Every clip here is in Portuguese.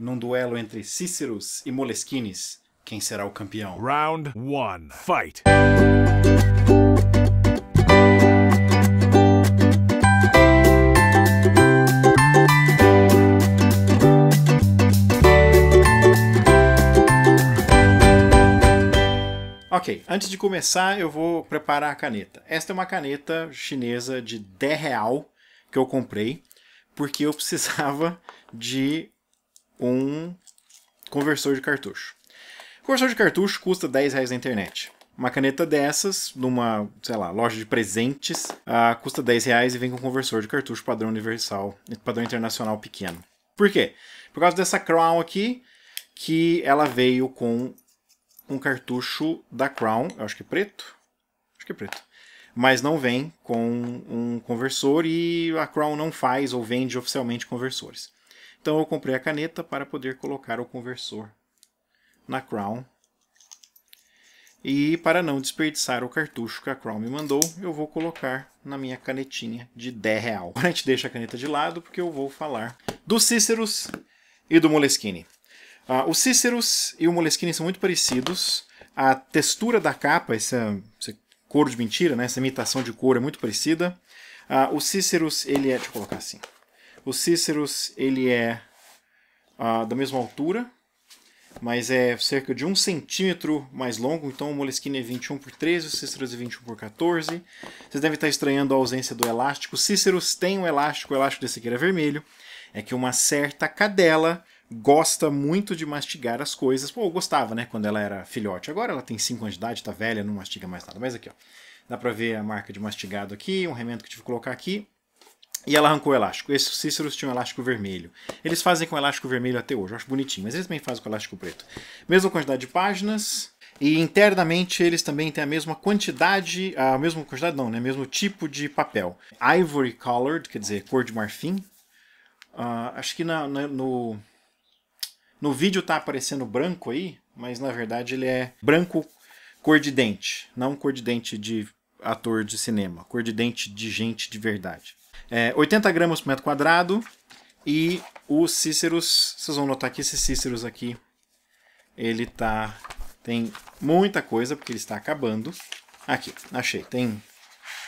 num duelo entre Cíceros e Moleskines. Quem será o campeão? Round 1. Fight! Ok, antes de começar, eu vou preparar a caneta. Esta é uma caneta chinesa de 10 real que eu comprei, porque eu precisava de um conversor de cartucho. conversor de cartucho custa 10 reais na internet. Uma caneta dessas, numa, sei lá, loja de presentes, uh, custa 10 reais e vem com um conversor de cartucho padrão universal, padrão internacional pequeno. Por quê? Por causa dessa Crown aqui, que ela veio com um cartucho da Crown, acho que é preto, acho que é preto, mas não vem com um conversor e a Crown não faz ou vende oficialmente conversores. Então eu comprei a caneta para poder colocar o conversor na Crown. E para não desperdiçar o cartucho que a Crown me mandou, eu vou colocar na minha canetinha de 10 real. A gente deixa a caneta de lado porque eu vou falar do Cíceros e do Moleskine. Ah, os Cíceros e o Moleskine são muito parecidos. A textura da capa, essa, essa cor de mentira, né? essa imitação de cor é muito parecida. Ah, o Cíceros, ele é... deixa eu colocar assim... O Cícero ele é ah, da mesma altura, mas é cerca de um centímetro mais longo, então o Moleskine é 21 por 13, o Cícero é 21 por 14. Vocês devem estar estranhando a ausência do elástico. Cíceros tem um elástico, o elástico desse aqui era vermelho. É que uma certa cadela gosta muito de mastigar as coisas. Pô, gostava, né, quando ela era filhote. Agora ela tem 5 anos de idade, tá velha, não mastiga mais nada. Mas aqui, ó, dá pra ver a marca de mastigado aqui, um remendo que eu tive que colocar aqui. E ela arrancou o elástico. Esses Cíceros tinham um elástico vermelho. Eles fazem com elástico vermelho até hoje, eu acho bonitinho, mas eles também fazem com elástico preto. Mesma quantidade de páginas, e internamente eles também têm a mesma quantidade, a mesma quantidade não, né? Mesmo tipo de papel. Ivory colored, quer dizer, cor de marfim. Uh, acho que na, na, no, no vídeo tá aparecendo branco aí, mas na verdade ele é branco cor de dente, não cor de dente de ator de cinema, cor de dente de gente de verdade. É, 80 gramas por metro quadrado e o Cíceros, vocês vão notar que esse Cíceros aqui, ele tá, tem muita coisa, porque ele está acabando. Aqui, achei, tem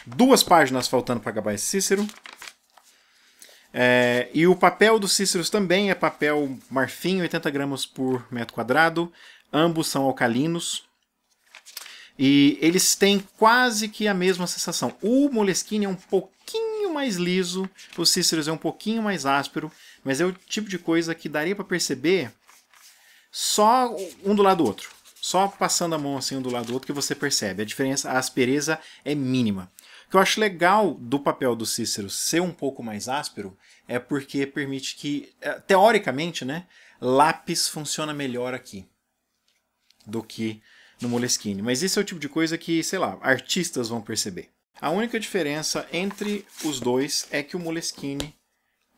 duas páginas faltando para acabar esse Cícero. É, e o papel do Cíceros também é papel marfim, 80 gramas por metro quadrado. Ambos são alcalinos. E eles têm quase que a mesma sensação. O Moleskine é um pouquinho mais liso, o Cíceros é um pouquinho mais áspero, mas é o tipo de coisa que daria para perceber só um do lado do outro. Só passando a mão assim um do lado do outro que você percebe. A diferença, a aspereza é mínima. O que eu acho legal do papel do Cícero ser um pouco mais áspero é porque permite que, é, teoricamente, né, lápis funciona melhor aqui do que no Moleskine. Mas esse é o tipo de coisa que, sei lá, artistas vão perceber. A única diferença entre os dois é que o Moleskine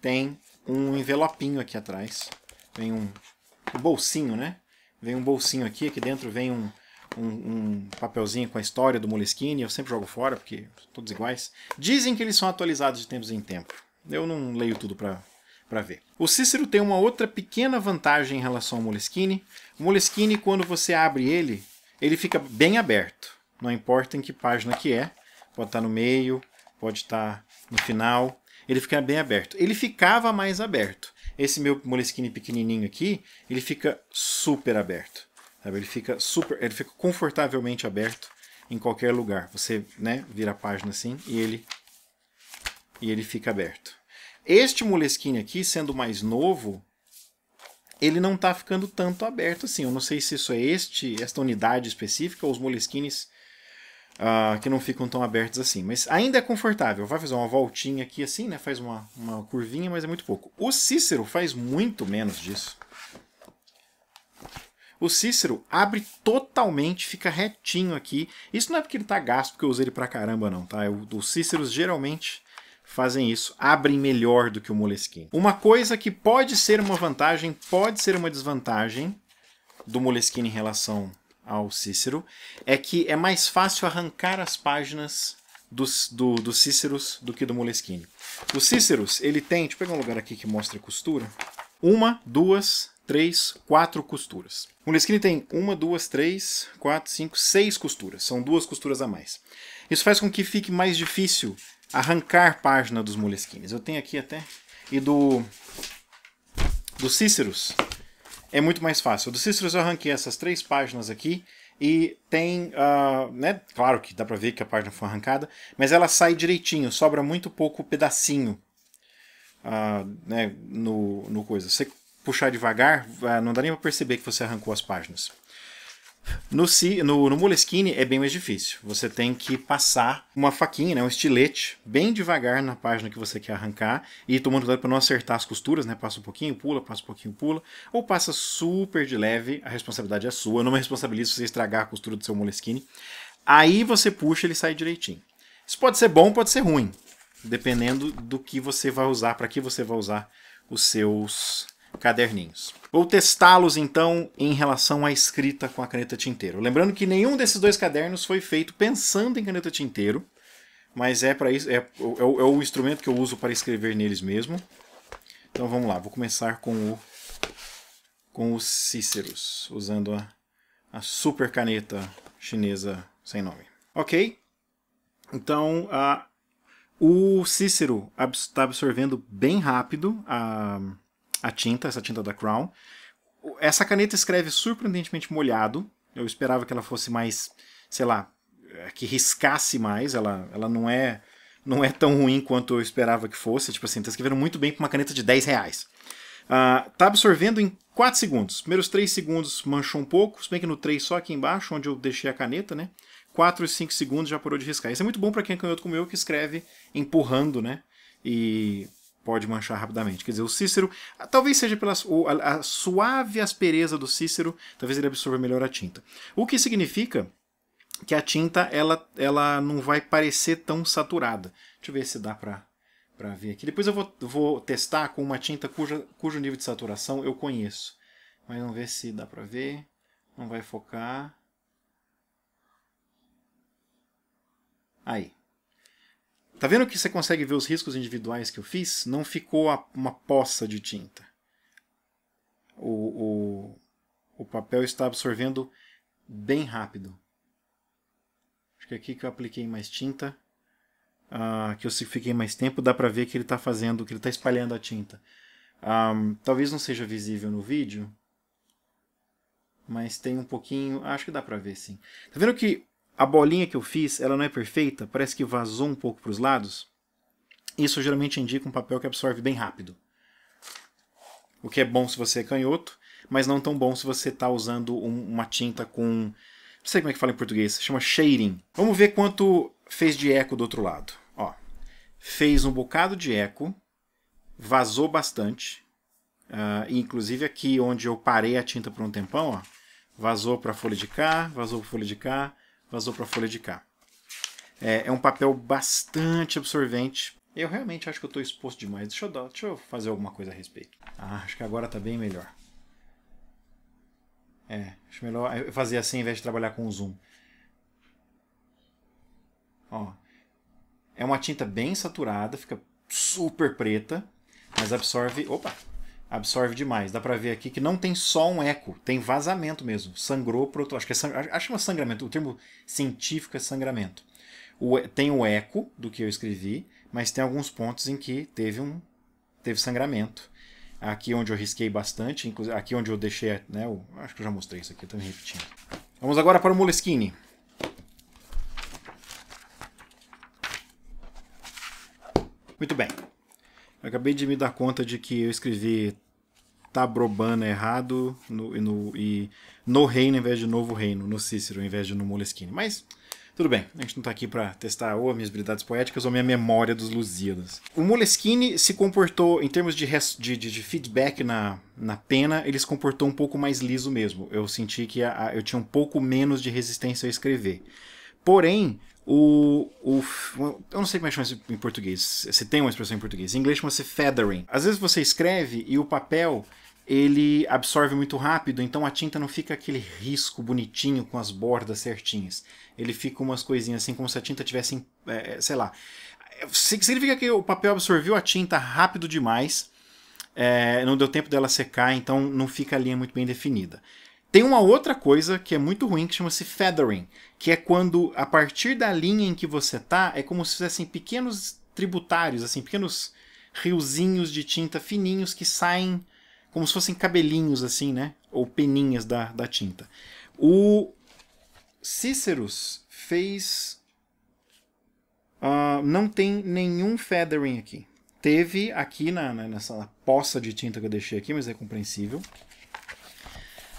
tem um envelopinho aqui atrás. Vem um, um bolsinho, né? Vem um bolsinho aqui, aqui dentro vem um, um, um, papelzinho com a história do Moleskine, eu sempre jogo fora, porque todos iguais. Dizem que eles são atualizados de tempos em tempo. Eu não leio tudo para para ver. O Cícero tem uma outra pequena vantagem em relação ao Moleskine. O Moleskine, quando você abre ele, ele fica bem aberto. Não importa em que página que é, pode estar no meio, pode estar no final. Ele fica bem aberto. Ele ficava mais aberto. Esse meu Moleskine pequenininho aqui, ele fica super aberto. Sabe? Ele fica super, ele fica confortavelmente aberto em qualquer lugar. Você, né, vira a página assim e ele e ele fica aberto. Este Moleskine aqui, sendo mais novo, ele não está ficando tanto aberto assim. Eu não sei se isso é este, esta unidade específica ou os Moleskines uh, que não ficam tão abertos assim. Mas ainda é confortável. Vai fazer uma voltinha aqui assim, né? Faz uma, uma curvinha, mas é muito pouco. O Cícero faz muito menos disso. O Cícero abre totalmente, fica retinho aqui. Isso não é porque ele tá gasto, porque eu usei ele pra caramba, não, tá? Os Cíceros geralmente fazem isso, abrem melhor do que o Moleskine. Uma coisa que pode ser uma vantagem, pode ser uma desvantagem do Moleskine em relação ao Cícero é que é mais fácil arrancar as páginas dos, do, do Cíceros do que do Moleskine. O Cíceros, ele tem, deixa eu pegar um lugar aqui que mostra a costura, uma, duas, três, quatro costuras. O Moleskine tem uma, duas, três, quatro, cinco, seis costuras, são duas costuras a mais. Isso faz com que fique mais difícil arrancar página dos Moleskines. Eu tenho aqui até, e do, do Cíceros, é muito mais fácil. Do Cíceros eu arranquei essas três páginas aqui e tem, uh, né, claro que dá para ver que a página foi arrancada, mas ela sai direitinho, sobra muito pouco pedacinho uh, né, no, no coisa. Se você puxar devagar, uh, não dá nem para perceber que você arrancou as páginas. No, no, no Moleskine é bem mais difícil. Você tem que passar uma faquinha, né, um estilete, bem devagar na página que você quer arrancar e tomando cuidado para não acertar as costuras, né? Passa um pouquinho, pula, passa um pouquinho, pula, ou passa super de leve. A responsabilidade é sua. Eu não me responsabilizo se você estragar a costura do seu Moleskine. Aí você puxa, ele sai direitinho. Isso pode ser bom, pode ser ruim, dependendo do que você vai usar, para que você vai usar os seus caderninhos. Vou testá-los então em relação à escrita com a caneta tinteiro. Lembrando que nenhum desses dois cadernos foi feito pensando em caneta tinteiro, mas é para isso é, é, é, o, é, o instrumento que eu uso para escrever neles mesmo. Então vamos lá, vou começar com o com o Cíceros, usando a, a super caneta chinesa sem nome. Ok? Então a, o Cícero está absorvendo bem rápido a a tinta, essa tinta da Crown. Essa caneta escreve surpreendentemente molhado. Eu esperava que ela fosse mais, sei lá, é, que riscasse mais. Ela, ela não é não é tão ruim quanto eu esperava que fosse. Tipo assim, tá escrevendo muito bem pra uma caneta de 10 reais. Uh, tá absorvendo em 4 segundos. Primeiros 3 segundos manchou um pouco, se bem que no 3 só aqui embaixo, onde eu deixei a caneta, né? 4 e 5 segundos já parou de riscar. Isso é muito bom para quem é canhoto como eu, que escreve empurrando, né? E pode manchar rapidamente. Quer dizer, o Cícero, ah, talvez seja pela a, a suave aspereza do Cícero, talvez ele absorva melhor a tinta. O que significa que a tinta ela, ela não vai parecer tão saturada. Deixa eu ver se dá para para ver aqui. Depois eu vou, vou testar com uma tinta cuja, cujo nível de saturação eu conheço. Mas vamos ver se dá para ver. Não vai focar. Aí. Tá vendo que você consegue ver os riscos individuais que eu fiz? Não ficou uma poça de tinta. O, o, o papel está absorvendo bem rápido. Acho que aqui que eu apliquei mais tinta, uh, que eu fiquei mais tempo, dá pra ver que ele está fazendo, que ele está espalhando a tinta. Um, talvez não seja visível no vídeo, mas tem um pouquinho... Acho que dá pra ver, sim. Tá vendo que a bolinha que eu fiz, ela não é perfeita, parece que vazou um pouco para os lados. Isso geralmente indica um papel que absorve bem rápido. O que é bom se você é canhoto, mas não tão bom se você está usando um, uma tinta com... Não sei como é que fala em português, chama shading. Vamos ver quanto fez de eco do outro lado. Ó, fez um bocado de eco, vazou bastante. Uh, inclusive aqui onde eu parei a tinta por um tempão, ó, vazou para a folha de cá, vazou para a folha de cá, vazou para a folha de cá. É, é, um papel bastante absorvente. Eu realmente acho que eu estou exposto demais. Deixa eu, dar, deixa eu fazer alguma coisa a respeito. Ah, acho que agora está bem melhor. É, acho melhor eu fazer assim ao invés de trabalhar com zoom. Ó, é uma tinta bem saturada, fica super preta, mas absorve... Opa! absorve demais. Dá pra ver aqui que não tem só um eco, tem vazamento mesmo. Sangrou pro outro. Acho que é acho que é sangramento. O termo científico é sangramento. O... Tem o eco do que eu escrevi, mas tem alguns pontos em que teve um teve sangramento. Aqui onde eu risquei bastante, inclusive aqui onde eu deixei, né, acho que eu já mostrei isso aqui, também tô me repetindo. Vamos agora para o Moleskine. Muito bem. Eu acabei de me dar conta de que eu escrevi Tabrobana tá errado no, no, e no reino em vez de novo reino, no Cícero em vez de no Moleskine. Mas tudo bem, a gente não está aqui para testar ou minhas habilidades poéticas ou minha memória dos Lusíadas. O Moleskine se comportou, em termos de, de, de, feedback na, na pena, ele se comportou um pouco mais liso mesmo. Eu senti que a, a, eu tinha um pouco menos de resistência a escrever. Porém, o, o. Eu não sei como é que chama isso em português. Se tem uma expressão em português. Em inglês chama-se feathering. Às vezes você escreve e o papel ele absorve muito rápido, então a tinta não fica aquele risco bonitinho com as bordas certinhas. Ele fica umas coisinhas assim, como se a tinta tivesse, é, é, sei lá. Significa que o papel absorveu a tinta rápido demais, é, não deu tempo dela secar, então não fica a linha muito bem definida. Tem uma outra coisa que é muito ruim que chama-se feathering, que é quando a partir da linha em que você tá, é como se fizessem pequenos tributários, assim, pequenos riozinhos de tinta fininhos que saem como se fossem cabelinhos assim, né? Ou peninhas da, da tinta. O Cíceros fez. Uh, não tem nenhum feathering aqui. Teve aqui na, na, nessa poça de tinta que eu deixei aqui, mas é compreensível.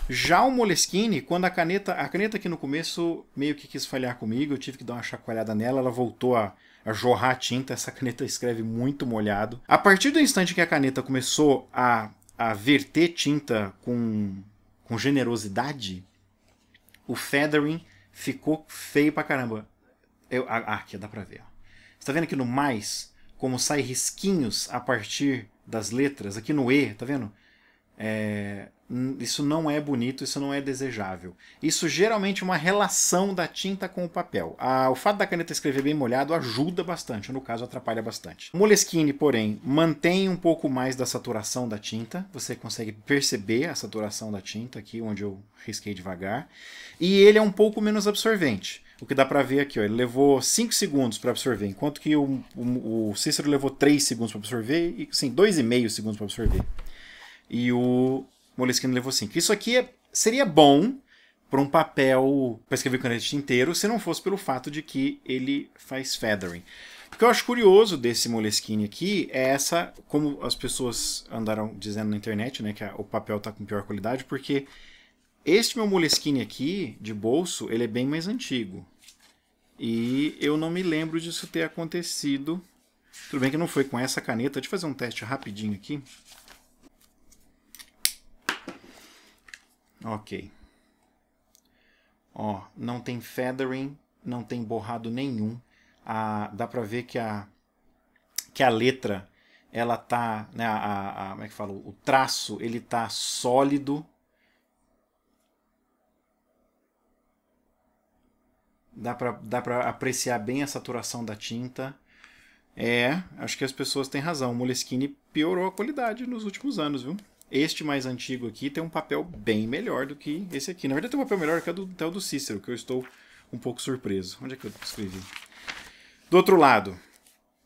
Já o Moleskine, quando a caneta, a caneta aqui no começo meio que quis falhar comigo, eu tive que dar uma chacoalhada nela, ela voltou a, a jorrar tinta, essa caneta escreve muito molhado. A partir do instante que a caneta começou a a verter tinta com, com generosidade, o feathering ficou feio pra caramba. Eu, aqui, dá pra ver. Você tá vendo aqui no mais, como sai risquinhos a partir das letras? Aqui no E, tá vendo? É, isso não é bonito, isso não é desejável. Isso geralmente é uma relação da tinta com o papel. A, o fato da caneta escrever bem molhado ajuda bastante, no caso atrapalha bastante. Moleskine, porém, mantém um pouco mais da saturação da tinta. Você consegue perceber a saturação da tinta aqui, onde eu risquei devagar. E ele é um pouco menos absorvente. O que dá para ver aqui, ó, ele levou 5 segundos para absorver, enquanto que o, o, o Cícero levou 3 segundos para absorver, e sim, 2,5 segundos para absorver e o Moleskine levou 5. Isso aqui é, seria bom para um papel para escrever caneta de tinteiro, se não fosse pelo fato de que ele faz feathering. O que eu acho curioso desse Moleskine aqui é essa, como as pessoas andaram dizendo na internet, né, que a, o papel está com pior qualidade, porque este meu Moleskine aqui, de bolso, ele é bem mais antigo. E eu não me lembro disso ter acontecido. Tudo bem que não foi com essa caneta. Deixa eu fazer um teste rapidinho aqui. Ok. Ó, não tem feathering, não tem borrado nenhum. A, dá para ver que a, que a letra, ela tá, né, a, a, como é que fala? O traço, ele tá sólido. Dá para dá pra apreciar bem a saturação da tinta. É, acho que as pessoas têm razão. O Moleskine piorou a qualidade nos últimos anos, viu? Este mais antigo aqui tem um papel bem melhor do que esse aqui. Na verdade, tem um papel melhor que o do, do Cícero, que eu estou um pouco surpreso. Onde é que eu escrevi? Do outro lado,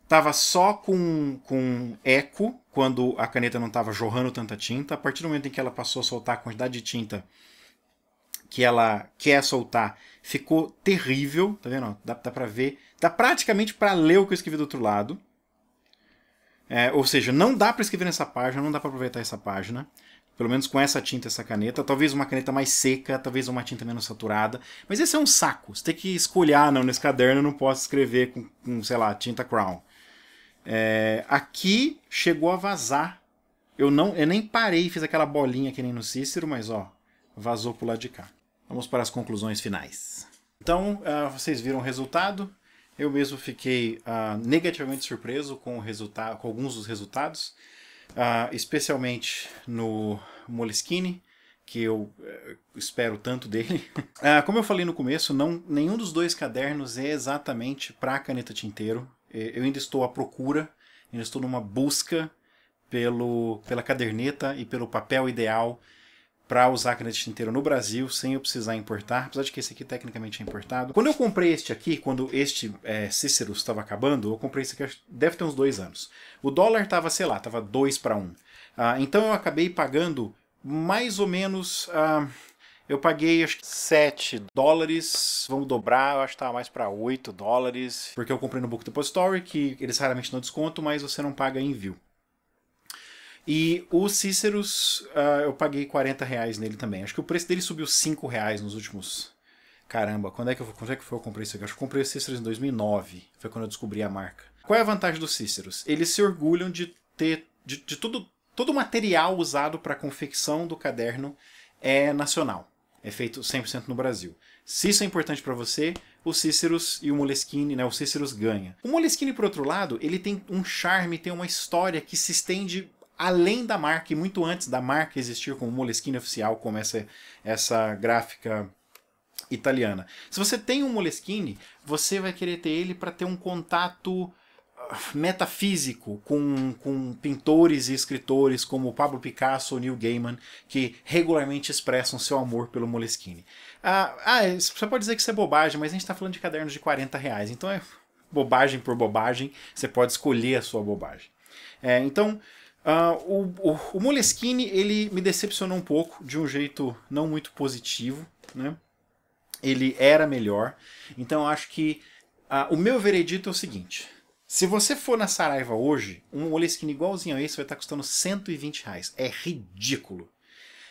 tava só com, com eco quando a caneta não tava jorrando tanta tinta. A partir do momento em que ela passou a soltar a quantidade de tinta que ela quer soltar, ficou terrível, tá vendo? Dá, dá pra ver, dá praticamente para ler o que eu escrevi do outro lado. É, ou seja, não dá para escrever nessa página, não dá para aproveitar essa página. Pelo menos com essa tinta, essa caneta. Talvez uma caneta mais seca, talvez uma tinta menos saturada. Mas esse é um saco. Você tem que escolher, ah, não, nesse caderno eu não posso escrever com, com sei lá, tinta crown. É, aqui chegou a vazar. Eu não, eu nem parei, e fiz aquela bolinha que nem no Cícero, mas ó, vazou pro lado de cá. Vamos para as conclusões finais. Então, uh, vocês viram o resultado. Eu mesmo fiquei uh, negativamente surpreso com, com alguns dos resultados, uh, especialmente no Moleskine, que eu uh, espero tanto dele. Ah, como eu falei no começo, não, nenhum dos dois cadernos é exatamente para caneta tinteiro. Eu ainda estou à procura, ainda estou numa busca pelo, pela caderneta e pelo papel ideal para usar caneta de no Brasil sem eu precisar importar, apesar de que esse aqui tecnicamente é importado. Quando eu comprei este aqui, quando este é, Cícero estava acabando, eu comprei esse aqui, deve ter uns dois anos. O dólar estava, sei lá, estava 2 para 1. Um. Ah, então eu acabei pagando mais ou menos... Ah, eu paguei acho que 7 dólares, vamos dobrar, eu acho que estava mais para 8 dólares, porque eu comprei no Book Depository, que eles raramente não desconto, mas você não paga envio. E o Cíceros, uh, eu paguei 40 reais nele também. Acho que o preço dele subiu 5 reais nos últimos. Caramba, quando é que, eu, quando é que foi eu comprei isso aqui? Acho que eu comprei o Cíceros em 2009. Foi quando eu descobri a marca. Qual é a vantagem dos Cíceros? Eles se orgulham de ter. de, de tudo, todo o material usado para a confecção do caderno é nacional. É feito 100% no Brasil. Se isso é importante para você, o Cíceros e o Moleskine, né? O Cíceros ganha. O Moleskine, por outro lado, ele tem um charme, tem uma história que se estende além da marca e muito antes da marca existir como Moleskine oficial, como essa, essa gráfica italiana. Se você tem um Moleskine, você vai querer ter ele para ter um contato ah, metafísico com, com pintores e escritores como Pablo Picasso ou Neil Gaiman, que regularmente expressam seu amor pelo Moleskine. Ah, ah é, você pode dizer que isso é bobagem, mas a gente está falando de cadernos de 40 reais, então é bobagem por bobagem, você pode escolher a sua bobagem. É, então, Uh, o, o, o Moleskine ele me decepcionou um pouco, de um jeito não muito positivo, né? Ele era melhor. Então acho que uh, o meu veredito é o seguinte: se você for na Saraiva hoje, um Moleskine igualzinho a esse vai estar custando 120 reais. É ridículo.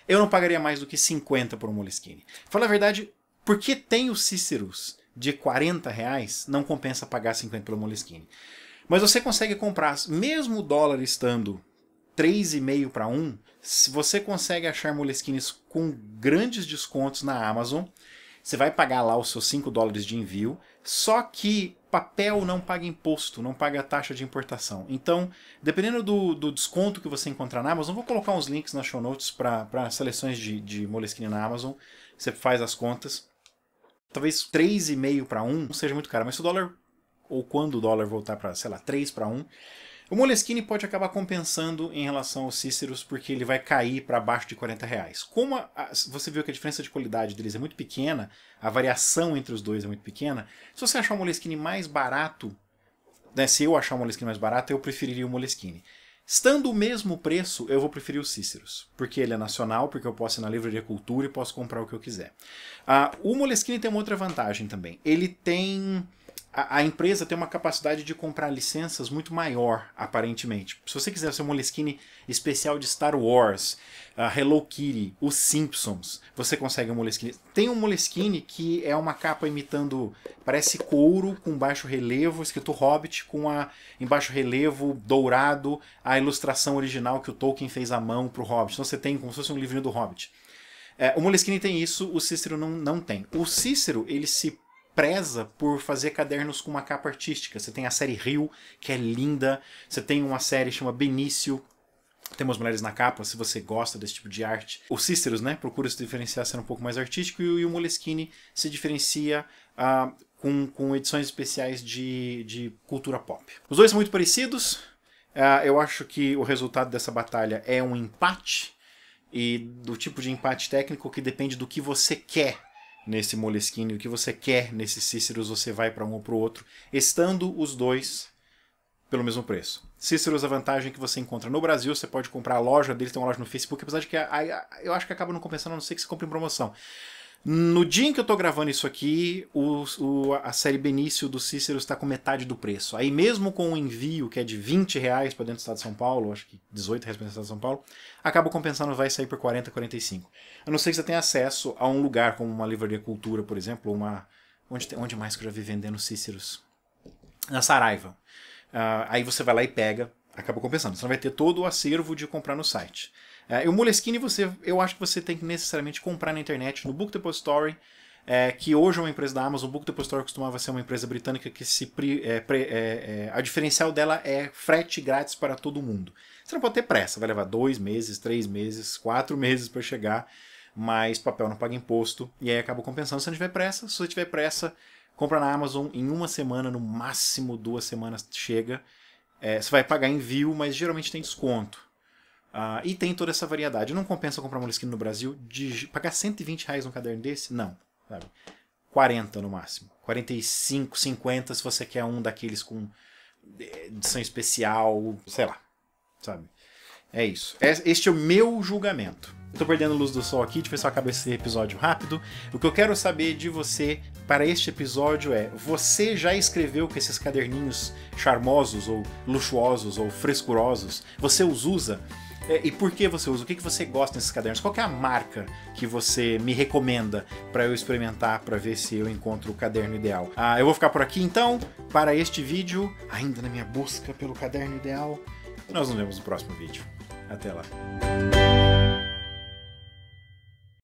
Eu não pagaria mais do que 50 por um Moleskine. Fala a verdade, porque tem o Cíceros de 40 reais, não compensa pagar 50 pelo Moleskine. Mas você consegue comprar, mesmo o dólar estando 3,5 para 1, você consegue achar Moleskines com grandes descontos na Amazon. Você vai pagar lá os seus 5 dólares de envio. Só que papel não paga imposto, não paga taxa de importação. Então, dependendo do, do desconto que você encontrar na Amazon, vou colocar uns links na show notes para seleções de, de Moleskine na Amazon. Você faz as contas. Talvez 3,5 para 1 não seja muito caro, mas se o dólar, ou quando o dólar voltar para, sei lá, 3 para 1, o Moleskine pode acabar compensando em relação ao Cíceros, porque ele vai cair para abaixo de 40 reais. Como a, a, você viu que a diferença de qualidade deles é muito pequena, a variação entre os dois é muito pequena, se você achar o Moleskine mais barato, né, se eu achar o Moleskine mais barato, eu preferiria o Moleskine. Estando o mesmo preço, eu vou preferir o Cíceros, porque ele é nacional, porque eu posso ir na livraria cultura e posso comprar o que eu quiser. Ah, o Moleskine tem uma outra vantagem também. Ele tem a, empresa tem uma capacidade de comprar licenças muito maior, aparentemente. Se você quiser ser uma Moleskine especial de Star Wars, uh, Hello Kitty, Os Simpsons, você consegue um Moleskine. Tem um Moleskine que é uma capa imitando, parece couro com baixo relevo, escrito Hobbit, com a, em baixo relevo dourado a ilustração original que o Tolkien fez à mão para o Hobbit. Então você tem como se fosse um livrinho do Hobbit. É, o Moleskine tem isso, o Cícero não, não tem. O Cícero, ele se preza por fazer cadernos com uma capa artística. Você tem a série Rio, que é linda. Você tem uma série chama Benício, temos mulheres na capa, se você gosta desse tipo de arte. O Cíceros, né, procura se diferenciar sendo um pouco mais artístico, e o Moleskine se diferencia ah, com, com edições especiais de, de cultura pop. Os dois são muito parecidos, ah, eu acho que o resultado dessa batalha é um empate, e do tipo de empate técnico que depende do que você quer nesse Moleskine, o que você quer nesse Cíceros, você vai para um ou para o outro, estando os dois pelo mesmo preço. Cíceros, a vantagem que você encontra no Brasil, você pode comprar a loja deles, tem uma loja no Facebook, apesar de que a, a, eu acho que acaba não compensando, a não ser que você compre em promoção. No dia em que eu tô gravando isso aqui, o, o, a série Benício do Cícero está com metade do preço. Aí mesmo com o envio, que é de 20 reais para dentro do estado de São Paulo, acho que 18 reais para dentro do estado de São Paulo, acaba compensando, vai sair por 40, 45. A não ser que você tenha acesso a um lugar, como uma livraria cultura, por exemplo, uma... Onde, onde mais que eu já vi vendendo Cíceros? Na Saraiva. Uh, aí você vai lá e pega, acaba compensando. Você não vai ter todo o acervo de comprar no site. É, o Moleskine você, eu acho que você tem que necessariamente comprar na internet, no Book Depository, é, que hoje é uma empresa da Amazon. O Book Depository costumava ser uma empresa britânica que se pri, é, pre, é, é a diferencial dela é frete grátis para todo mundo. Você não pode ter pressa, vai levar dois meses, três meses, quatro meses para chegar, mas papel não paga imposto e aí acaba compensando. Se você não tiver pressa, se você tiver pressa, compra na Amazon em uma semana, no máximo duas semanas chega. É, você vai pagar envio, mas geralmente tem desconto. Uh, e tem toda essa variedade. Não compensa comprar Moleskine no Brasil de pagar 120 reais num caderno desse? Não. Sabe? 40 no máximo. 45, 50 se você quer um daqueles com eh, edição especial, sei lá. Sabe? É isso. É, este é o meu julgamento. Eu tô perdendo luz do sol aqui, deixa eu acabar esse episódio rápido. O que eu quero saber de você para este episódio é: você já escreveu com esses caderninhos charmosos ou luxuosos ou frescurosos? Você os usa? É, e por que você usa, o que, que você gosta nesses cadernos, qual é a marca que você me recomenda para eu experimentar, para ver se eu encontro o caderno ideal. Ah, eu vou ficar por aqui então, para este vídeo, ainda na minha busca pelo caderno ideal. Nós nos vemos no próximo vídeo. Até lá.